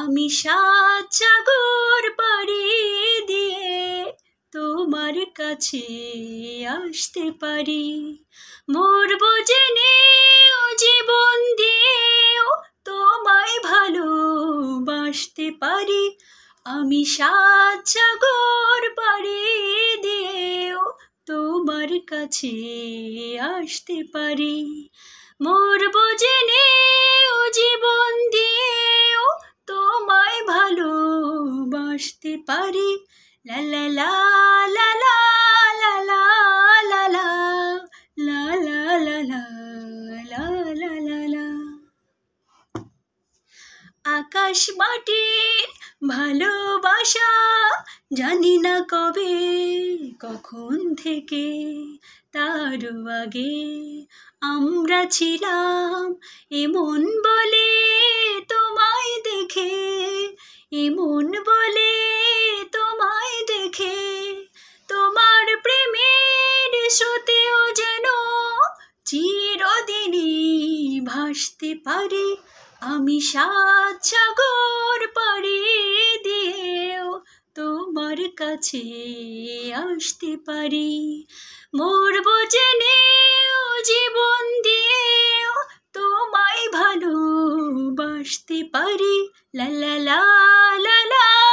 আমি সাত সাগর পারি দিয়ে তোমার কাছে আসতে পারি মোর জেনে ও জীবন দিয়েও তোমায় ভালোবাসতে পারি আমি সাত সাগর তোমার কাছে আসতে পারি মোর জেনে ও জীবন দিয়েও তোমায় ভালোবাসতে পারি লালা লা লা আকাশ মাটির ভালোবাসা জানি না কবে কখন থেকে তার আগে আমরা ছিলাম এমন বলে তোমায় দেখে এমন বলে তোমায় দেখে তোমার প্রেমের সতেও যেন চিরদিনই ভাসতে পারি আমি সাত সাগর পা কাছে আসতে পারি মরব জেনেও জীবন দিয়েও তোমায় ভালোবাসতে পারি লা লা লা লা